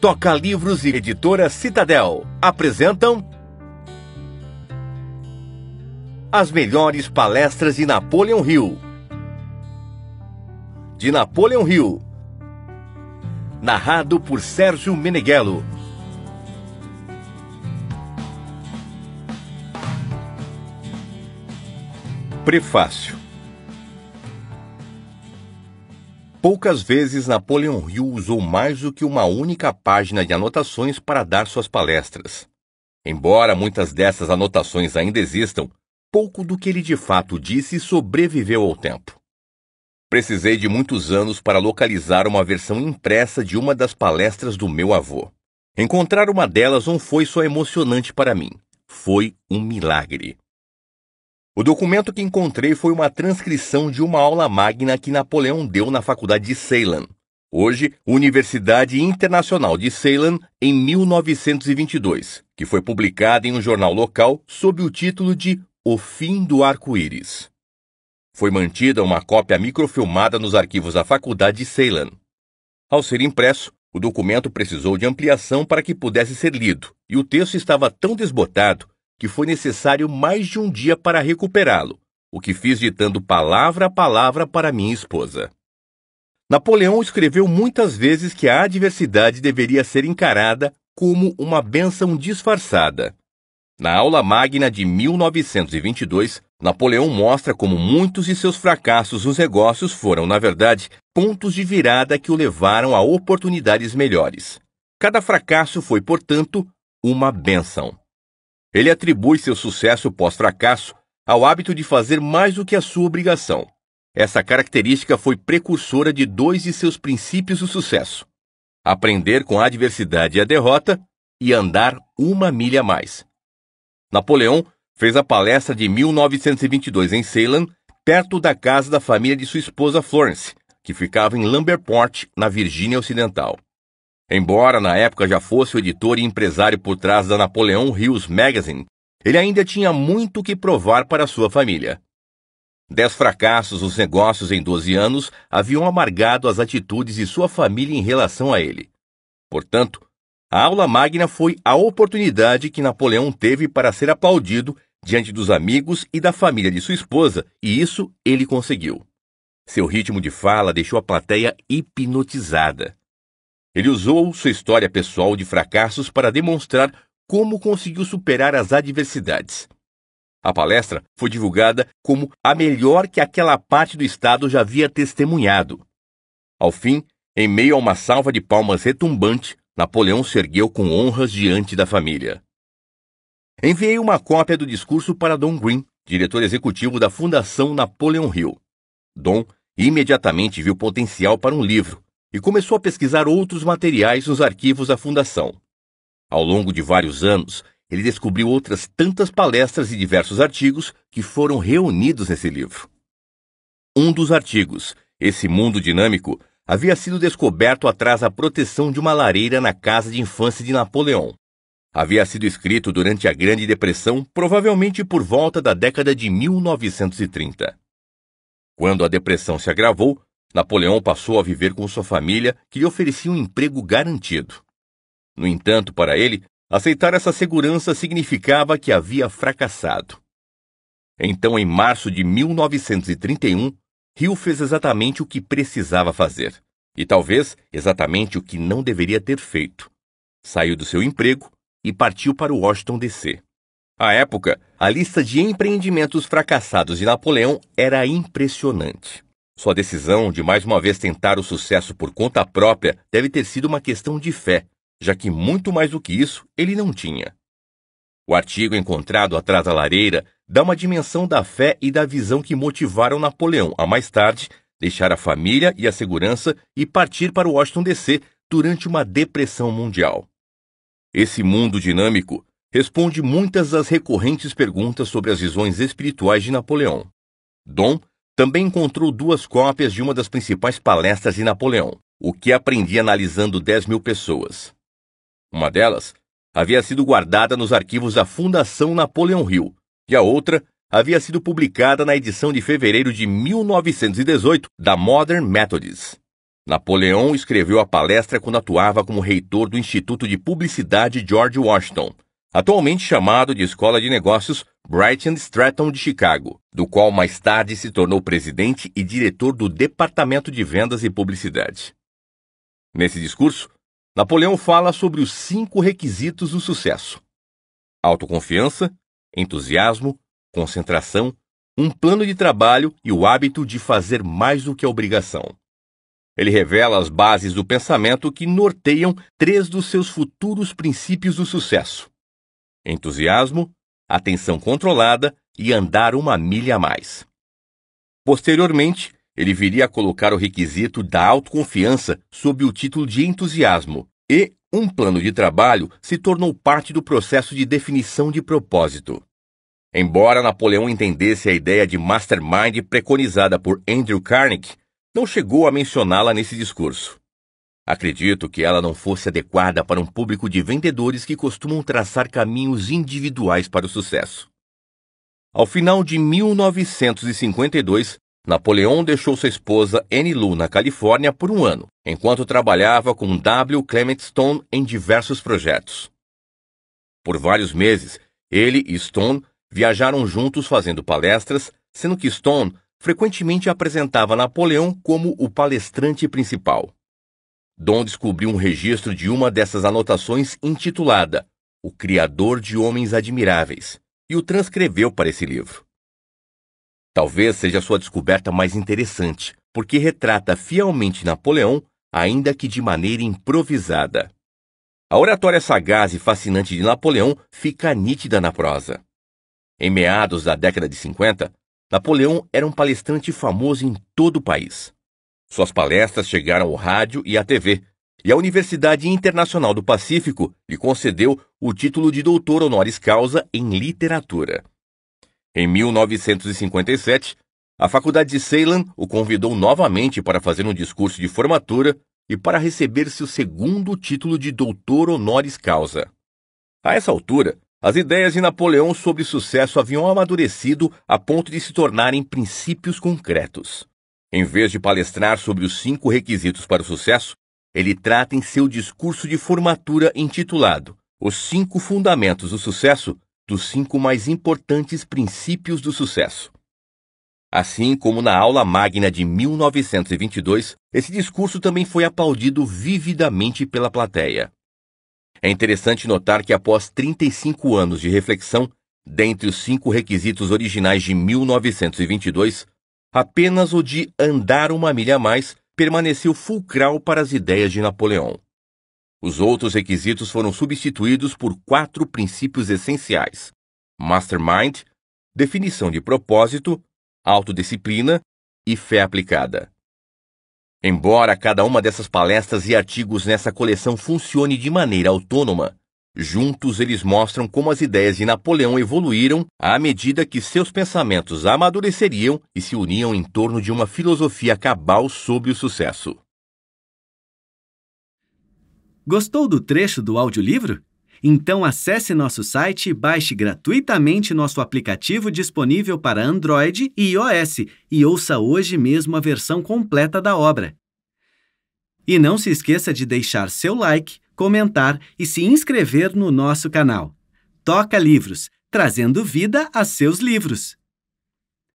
Toca Livros e Editora Citadel apresentam As melhores palestras de Napoleão Hill. De Napoleão Hill. Narrado por Sérgio Meneghello. Prefácio Poucas vezes Napoleon Hill usou mais do que uma única página de anotações para dar suas palestras. Embora muitas dessas anotações ainda existam, pouco do que ele de fato disse sobreviveu ao tempo. Precisei de muitos anos para localizar uma versão impressa de uma das palestras do meu avô. Encontrar uma delas não foi só emocionante para mim, foi um milagre. O documento que encontrei foi uma transcrição de uma aula magna que Napoleão deu na Faculdade de Ceylon, hoje Universidade Internacional de Ceylon, em 1922, que foi publicada em um jornal local sob o título de O Fim do Arco-Íris. Foi mantida uma cópia microfilmada nos arquivos da Faculdade de Ceylon. Ao ser impresso, o documento precisou de ampliação para que pudesse ser lido, e o texto estava tão desbotado que foi necessário mais de um dia para recuperá-lo, o que fiz ditando palavra a palavra para minha esposa. Napoleão escreveu muitas vezes que a adversidade deveria ser encarada como uma benção disfarçada. Na aula magna de 1922, Napoleão mostra como muitos de seus fracassos nos negócios foram, na verdade, pontos de virada que o levaram a oportunidades melhores. Cada fracasso foi, portanto, uma benção. Ele atribui seu sucesso pós-fracasso ao hábito de fazer mais do que a sua obrigação. Essa característica foi precursora de dois de seus princípios do sucesso: aprender com a adversidade e a derrota e andar uma milha a mais. Napoleão fez a palestra de 1922 em Ceylon, perto da casa da família de sua esposa Florence, que ficava em Lambertport, na Virgínia Ocidental. Embora na época já fosse o editor e empresário por trás da Napoleão Hills Magazine, ele ainda tinha muito que provar para sua família. Dez fracassos nos negócios em 12 anos haviam amargado as atitudes de sua família em relação a ele. Portanto, a aula magna foi a oportunidade que Napoleão teve para ser aplaudido diante dos amigos e da família de sua esposa, e isso ele conseguiu. Seu ritmo de fala deixou a plateia hipnotizada. Ele usou sua história pessoal de fracassos para demonstrar como conseguiu superar as adversidades. A palestra foi divulgada como a melhor que aquela parte do Estado já havia testemunhado. Ao fim, em meio a uma salva de palmas retumbante, Napoleão se ergueu com honras diante da família. Enviei uma cópia do discurso para Don Green, diretor executivo da Fundação Napoleon Hill. Don imediatamente viu potencial para um livro, e começou a pesquisar outros materiais nos arquivos da Fundação. Ao longo de vários anos, ele descobriu outras tantas palestras e diversos artigos que foram reunidos nesse livro. Um dos artigos, Esse Mundo Dinâmico, havia sido descoberto atrás da proteção de uma lareira na casa de infância de Napoleão. Havia sido escrito durante a Grande Depressão, provavelmente por volta da década de 1930. Quando a depressão se agravou, Napoleão passou a viver com sua família, que lhe oferecia um emprego garantido. No entanto, para ele, aceitar essa segurança significava que havia fracassado. Então, em março de 1931, Rio fez exatamente o que precisava fazer, e talvez exatamente o que não deveria ter feito. Saiu do seu emprego e partiu para Washington DC. À época, a lista de empreendimentos fracassados de Napoleão era impressionante. Sua decisão de mais uma vez tentar o sucesso por conta própria deve ter sido uma questão de fé, já que muito mais do que isso ele não tinha. O artigo encontrado atrás da lareira dá uma dimensão da fé e da visão que motivaram Napoleão a mais tarde deixar a família e a segurança e partir para Washington DC durante uma depressão mundial. Esse mundo dinâmico responde muitas das recorrentes perguntas sobre as visões espirituais de Napoleão. Dom também encontrou duas cópias de uma das principais palestras de Napoleão, o que aprendi analisando 10 mil pessoas. Uma delas havia sido guardada nos arquivos da Fundação Napoleão Hill, e a outra havia sido publicada na edição de fevereiro de 1918 da Modern Methods. Napoleão escreveu a palestra quando atuava como reitor do Instituto de Publicidade George Washington, atualmente chamado de Escola de Negócios Brighton Stratton de Chicago, do qual mais tarde se tornou presidente e diretor do Departamento de Vendas e Publicidade. Nesse discurso, Napoleão fala sobre os cinco requisitos do sucesso: autoconfiança, entusiasmo, concentração, um plano de trabalho e o hábito de fazer mais do que a obrigação. Ele revela as bases do pensamento que norteiam três dos seus futuros princípios do sucesso: entusiasmo, atenção controlada e andar uma milha a mais. Posteriormente, ele viria a colocar o requisito da autoconfiança sob o título de entusiasmo, e um plano de trabalho se tornou parte do processo de definição de propósito. Embora Napoleão entendesse a ideia de mastermind preconizada por Andrew Carnegie, não chegou a mencioná-la nesse discurso. Acredito que ela não fosse adequada para um público de vendedores que costumam traçar caminhos individuais para o sucesso. Ao final de 1952, Napoleão deixou sua esposa Annie Lou na Califórnia por um ano, enquanto trabalhava com W. Clement Stone em diversos projetos. Por vários meses, ele e Stone viajaram juntos fazendo palestras, sendo que Stone frequentemente apresentava Napoleão como o palestrante principal. Dom descobriu um registro de uma dessas anotações intitulada O Criador de Homens Admiráveis e o transcreveu para esse livro. Talvez seja a sua descoberta mais interessante, porque retrata fielmente Napoleão, ainda que de maneira improvisada. A oratória sagaz e fascinante de Napoleão fica nítida na prosa. Em meados da década de 50, Napoleão era um palestrante famoso em todo o país. Suas palestras chegaram ao rádio e à TV, e a Universidade Internacional do Pacífico lhe concedeu o título de doutor honoris causa em literatura. Em 1957, a Faculdade de Ceylon o convidou novamente para fazer um discurso de formatura e para receber seu segundo título de doutor honoris causa. A essa altura, as ideias de Napoleão sobre sucesso haviam amadurecido a ponto de se tornarem princípios concretos. Em vez de palestrar sobre os cinco requisitos para o sucesso, ele trata em seu discurso de formatura intitulado Os Cinco Fundamentos do Sucesso dos cinco mais importantes princípios do sucesso. Assim como na aula magna de 1922, esse discurso também foi aplaudido vividamente pela plateia. É interessante notar que após 35 anos de reflexão, dentre os cinco requisitos originais de 1922, apenas o de andar uma milha a mais permaneceu fulcral para as ideias de Napoleão. Os outros requisitos foram substituídos por quatro princípios essenciais: mastermind, definição de propósito, autodisciplina e fé aplicada. Embora cada uma dessas palestras e artigos nessa coleção funcione de maneira autônoma, Juntos eles mostram como as ideias de Napoleão evoluíram à medida que seus pensamentos amadureceriam e se uniam em torno de uma filosofia cabal sobre o sucesso. Gostou do trecho do audiolivro? Então acesse nosso site e baixe gratuitamente nosso aplicativo disponível para Android e iOS e ouça hoje mesmo a versão completa da obra. E não se esqueça de deixar seu like comentar e se inscrever no nosso canal. Toca Livros, trazendo vida a seus livros.